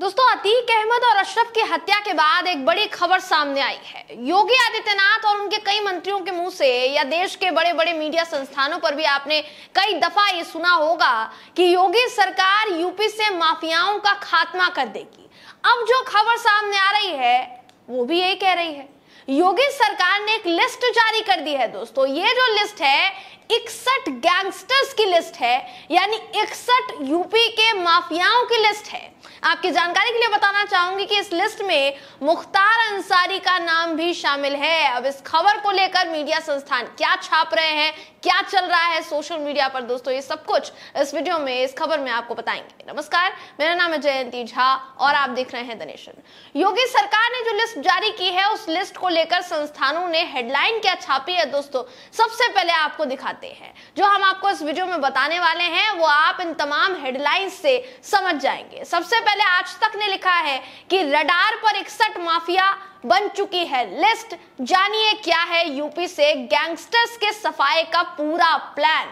दोस्तों अतीक अहमद और अशरफ की हत्या के बाद एक बड़ी खबर सामने आई है योगी आदित्यनाथ और उनके कई मंत्रियों के मुंह से या देश के बड़े बड़े मीडिया संस्थानों पर भी आपने कई दफा ये सुना होगा कि योगी सरकार यूपी से माफियाओं का खात्मा कर देगी अब जो खबर सामने आ रही है वो भी यही कह रही है योगी सरकार ने एक लिस्ट जारी कर दी है दोस्तों ये जो लिस्ट है इकसठ गैंगस्टर्स की लिस्ट है यानी इकसठ यूपी के माफियाओं की लिस्ट है आपकी जानकारी के लिए बताना चाहूंगी कि इस लिस्ट में मुख्तार अंसारी का नाम भी शामिल है अब इस खबर को लेकर मीडिया संस्थान क्या छाप रहे हैं क्या चल रहा है सोशल मीडिया पर दोस्तों ये सब कुछ इस वीडियो में इस खबर में आपको बताएंगे नमस्कार मेरा नाम है जयंती झा और आप देख रहे हैं दनेशन योगी सरकार ने जो लिस्ट जारी की है उस लिस्ट को लेकर संस्थानों ने हेडलाइन क्या छापी है दोस्तों सबसे पहले आपको दिखाते चाहते हैं जो हम आपको इस वीडियो में बताने वाले हैं वो आप इन तमाम हेडलाइंस से समझ जाएंगे सबसे पहले आज तक ने लिखा है कि रडार पर इकसठ माफिया बन चुकी है लिस्ट जानिए क्या है यूपी से गैंगस्टर्स के सफाई का पूरा प्लान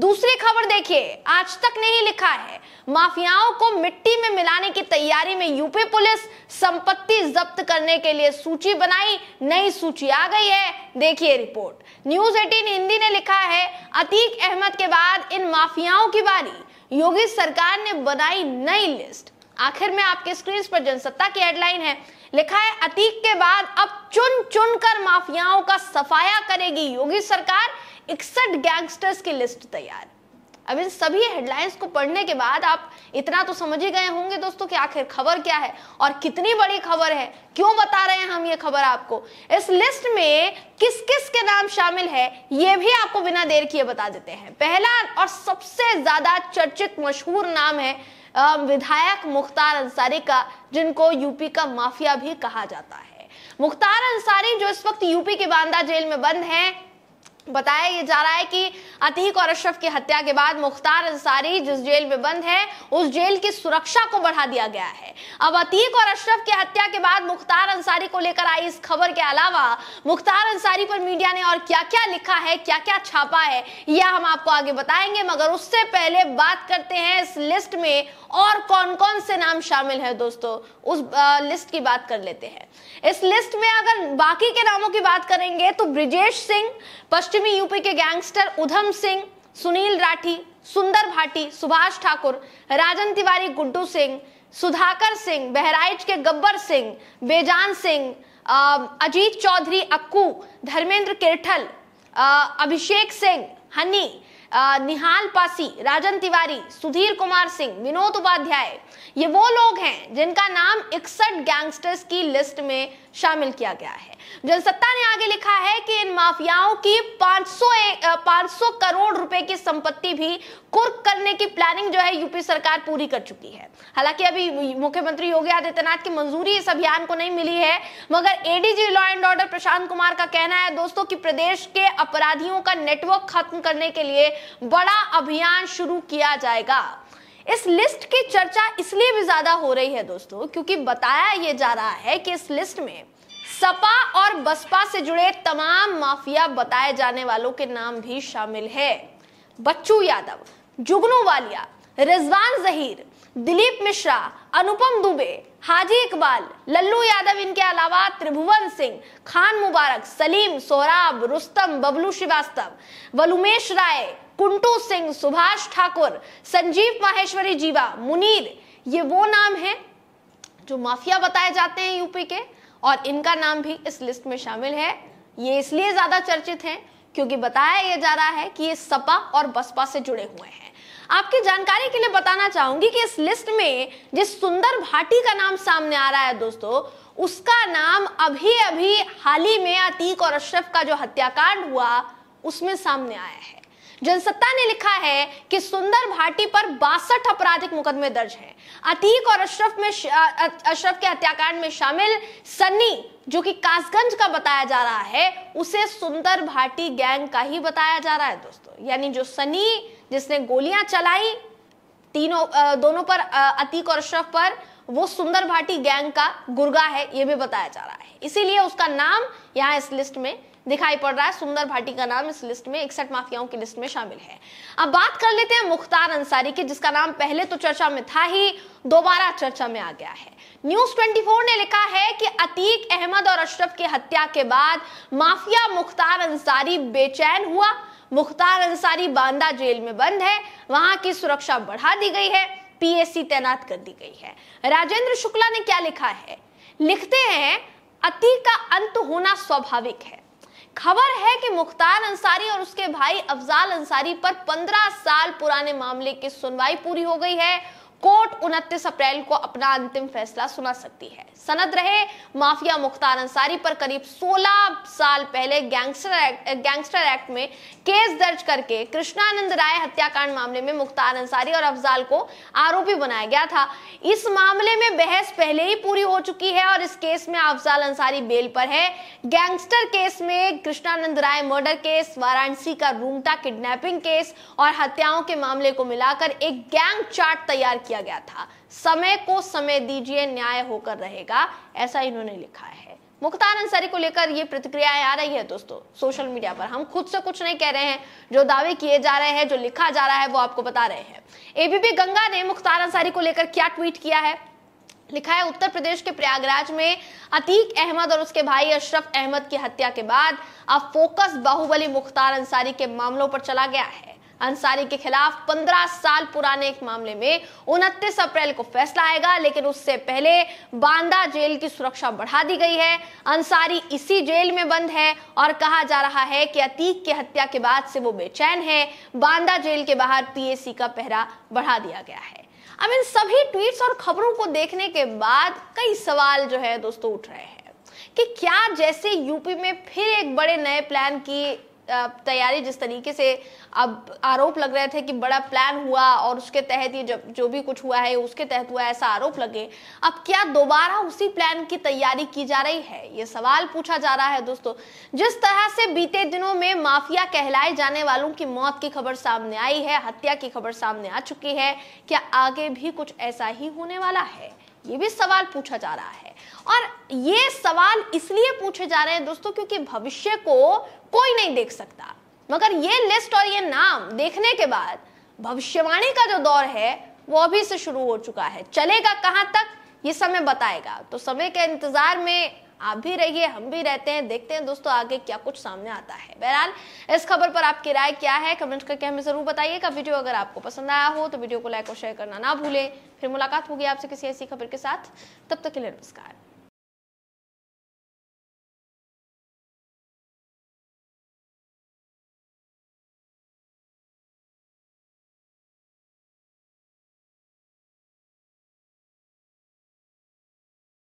दूसरी खबर देखिए आज तक नहीं लिखा है माफियाओं को मिट्टी में मिलाने की तैयारी में यूपी पुलिस संपत्ति जब्त करने के लिए सूची बनाई नई सूची आ गई है देखिए रिपोर्ट न्यूज 18 हिंदी ने लिखा है अतीक अहमद के बाद इन माफियाओं की बारी योगी सरकार ने बनाई नई लिस्ट आखिर में आपके स्क्रीन पर जनसत्ता की हेडलाइन है लिखा है अतीक के बाद अब चुन चुन कर माफियाओं का सफाया करेगी योगी सरकार इकसठ गैंगस्टर्स की लिस्ट तैयार अब इन सभी हेडलाइंस को पढ़ने के बाद आप इतना तो समझ ही गए होंगे दोस्तों कि आखिर खबर क्या है और कितनी बड़ी खबर है क्यों बता रहे हैं हम ये खबर आपको इस लिस्ट में किस किस के नाम शामिल है ये भी आपको बिना देर किए बता देते हैं पहला और सबसे ज्यादा चर्चित मशहूर नाम है विधायक मुख्तार अंसारी का जिनको यूपी का माफिया भी कहा जाता है मुख्तार अंसारी जो इस वक्त यूपी के बांदा जेल में बंद है बताया ये जा रहा है कि अतीक और अशरफ की हत्या के बाद मुख्तार अंसारी जिस जेल में बंद है उस जेल की सुरक्षा को बढ़ा दिया गया है अब अतीक और अशरफ की हत्या के बाद मुख्तार अंसारी को लेकर आई इस खबर के अलावा मुख्तार अंसारी पर मीडिया ने और क्या क्या लिखा है क्या क्या छापा है यह हम आपको आगे बताएंगे मगर उससे पहले बात करते हैं इस लिस्ट में और कौन कौन से नाम शामिल है दोस्तों उस लिस्ट की बात कर लेते हैं इस लिस्ट में अगर बाकी के नामों की बात करेंगे तो ब्रिजेश सिंह पश्चिम पश्चिमी यूपी के गैंगस्टर उधम सिंह सुनील राठी सुंदर भाटी सुभाष ठाकुर राजन तिवारी गुड्डू सिंह सुधाकर सिंह बहराइच के गब्बर सिंह बेजान सिंह अजीत चौधरी अक्कू धर्मेंद्र किरठल अभिषेक सिंह हनी निहाल पासी राजन तिवारी सुधीर कुमार सिंह विनोद उपाध्याय ये वो लोग हैं जिनका नाम इकसठ गैंगस्टर्स की लिस्ट में शामिल किया गया है जनसत्ता ने आगे लिखा है कि इन माफियाओं की 500 500 करोड़ रुपए की संपत्ति भी कुर्क करने की प्लानिंग जो है यूपी सरकार पूरी कर चुकी है हालांकि अभी मुख्यमंत्री योगी आदित्यनाथ की मंजूरी इस अभियान को नहीं मिली है मगर ADG law and order Prashant Kumar का कहना है दोस्तों की प्रदेश के अपराधियों का नेटवर्क खत्म करने के लिए बड़ा अभियान शुरू किया जाएगा इस लिस्ट की चर्चा इसलिए भी ज्यादा हो रही है दोस्तों क्योंकि बताया ये जा रहा है कि इस लिस्ट में सपा और बसपा से जुड़े तमाम माफिया बताए जाने वालों के नाम भी शामिल है बच्चू यादव जुगनू वालिया रिजवान जहीर दिलीप मिश्रा अनुपम दुबे हाजी इकबाल लल्लू यादव इनके अलावा त्रिभुवन सिंह खान मुबारक सलीम सोराब रुस्तम बबलू श्रीवास्तव वलुमेश राय कुंटू सिंह सुभाष ठाकुर संजीव माहेश्वरी जीवा मुनीर ये वो नाम है जो माफिया बताए जाते हैं यूपी के और इनका नाम भी इस लिस्ट में शामिल है ये इसलिए ज्यादा चर्चित हैं क्योंकि बताया यह जा रहा है कि ये सपा और बसपा से जुड़े हुए हैं आपकी जानकारी के लिए बताना चाहूंगी कि इस लिस्ट में जिस सुंदर भाटी का नाम सामने आ रहा है दोस्तों उसका नाम अभी अभी हाल ही में अतीक और अशरफ का जो हत्याकांड हुआ उसमें सामने आया है जनसत्ता ने लिखा है कि सुंदर भाटी पर बासठ आपराधिक मुकदमे दर्ज हैं अतीक और अशरफ में अशरफ के हत्याकांड में शामिल सन्नी जो कि कासगंज का बताया जा रहा है उसे सुंदर भाटी गैंग का ही बताया जा रहा है दोस्तों यानी जो सनी जिसने गोलियां चलाई तीनों दोनों पर अतीक और अशरफ पर वो सुंदर भाटी गैंग का गुर्गा है ये भी बताया जा रहा है इसीलिए उसका नाम यहाँ इस लिस्ट में दिखाई पड़ रहा है सुंदर भाटी का नाम इस लिस्ट में इकसठ माफियाओं की लिस्ट में शामिल है अब बात कर लेते हैं मुख्तार अंसारी की जिसका नाम पहले तो चर्चा में था ही दोबारा चर्चा में आ गया है न्यूज 24 ने लिखा है कि अतीक अहमद और अशरफ की हत्या के बाद माफिया मुख्तार अंसारी बेचैन हुआ मुख्तार अंसारी बांदा जेल में बंद है वहां की सुरक्षा बढ़ा दी गई है पीएससी तैनात कर दी गई है राजेंद्र शुक्ला ने क्या लिखा है लिखते हैं अति का अंत होना स्वाभाविक है खबर है कि मुख्तार अंसारी और उसके भाई अफजाल अंसारी पर 15 साल पुराने मामले की सुनवाई पूरी हो गई है कोर्ट उनतीस अप्रैल को अपना अंतिम फैसला सुना सकती है सनद रहे माफिया मुख्तार अंसारी पर करीब 16 साल पहले गैंगस्टर एक, गैंगस्टर एक्ट में केस दर्ज करके कृष्णानंद राय हत्याकांड मामले में मुख्तार अंसारी और अफजाल को आरोपी बनाया गया था इस मामले में बहस पहले ही पूरी हो चुकी है और इस केस में अफजाल अंसारी बेल पर है गैंगस्टर केस में कृष्णानंद राय मर्डर केस वाराणसी का रूमटा किडनेपिंग केस और हत्याओं के मामले को मिलाकर एक गैंग चार्ट तैयार किया किया गया था समय को समय दीजिए न्याय होकर रहेगा ऐसा इन्होंने लिखा है मुख्तार अंसारी को लेकर ये प्रतिक्रियाएं आ रही है दोस्तों सोशल मीडिया पर हम खुद से कुछ नहीं कह रहे हैं जो दावे किए जा रहे हैं जो लिखा जा रहा है वो आपको बता रहे हैं एबीपी गंगा ने मुख्तार अंसारी को लेकर क्या ट्वीट किया है लिखा है उत्तर प्रदेश के प्रयागराज में अतीक अहमद और उसके भाई अशरफ अहमद की हत्या के बाद अब फोकस बाहुबली मुख्तार अंसारी के मामलों पर चला गया है अंसारी के खिलाफ 15 साल पुराने एक मामले में 29 अप्रैल को फैसला आएगा लेकिन उससे पहले बांदा जेल की सुरक्षा बढ़ा दी गई है अंसारी इसी जेल में बंद है और कहा जा रहा है कि अतीक की हत्या के बाद से वो बेचैन है बांदा जेल के बाहर पीएसी का पहरा बढ़ा दिया गया है अब इन सभी ट्वीट्स और खबरों को देखने के बाद कई सवाल जो है दोस्तों उठ रहे हैं कि क्या जैसे यूपी में फिर एक बड़े नए प्लान की तैयारी जिस तरीके से अब आरोप लग रहे थे कि बड़ा प्लान हुआ और उसके तहत ये जब जो भी कुछ हुआ है उसके तहत हुआ ऐसा आरोप लगे अब क्या दोबारा उसी प्लान की तैयारी की जा रही है ये सवाल पूछा जा रहा है दोस्तों जिस तरह से बीते दिनों में माफिया कहलाए जाने वालों की मौत की खबर सामने आई है हत्या की खबर सामने आ चुकी है क्या आगे भी कुछ ऐसा ही होने वाला है ये भी सवाल पूछा जा रहा है और ये सवाल इसलिए पूछे जा रहे हैं दोस्तों क्योंकि भविष्य को कोई नहीं देख सकता मगर ये लिस्ट और ये नाम देखने के बाद भविष्यवाणी का जो दौर है वो अभी से शुरू हो चुका है चलेगा कहाँ तक ये समय बताएगा तो समय के इंतजार में आप भी रहिए हम भी रहते हैं देखते हैं दोस्तों आगे क्या कुछ सामने आता है बहरहाल इस खबर पर आपकी राय क्या है कमेंट करके हमें जरूर बताइएगा वीडियो अगर आपको पसंद आया हो तो वीडियो को लाइक और शेयर करना ना भूलें फिर मुलाकात होगी आपसे किसी ऐसी खबर के साथ तब तक के लिए नमस्कार